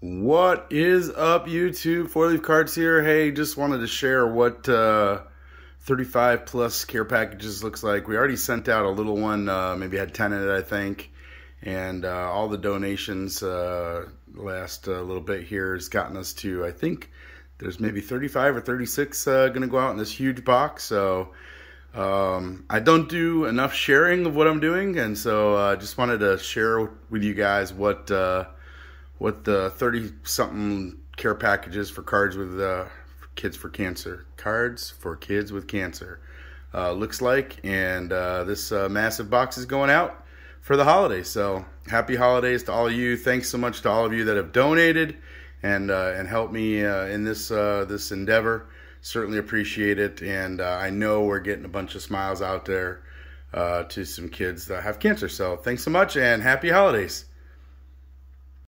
What is up, YouTube? Four Leaf Cards here. Hey, just wanted to share what uh, 35 plus care packages looks like. We already sent out a little one, uh, maybe had 10 in it, I think. And uh, all the donations uh, last uh, little bit here has gotten us to, I think, there's maybe 35 or 36 uh, going to go out in this huge box. So um, I don't do enough sharing of what I'm doing. And so I just wanted to share with you guys what what the 30 something care packages for cards with uh, kids for cancer cards for kids with cancer uh, looks like and uh, this uh, massive box is going out for the holidays so happy holidays to all of you thanks so much to all of you that have donated and uh, and helped me uh, in this this endeavor certainly appreciate it and I know we're getting a bunch of smiles out there to some kids that have cancer so thanks so much and happy holidays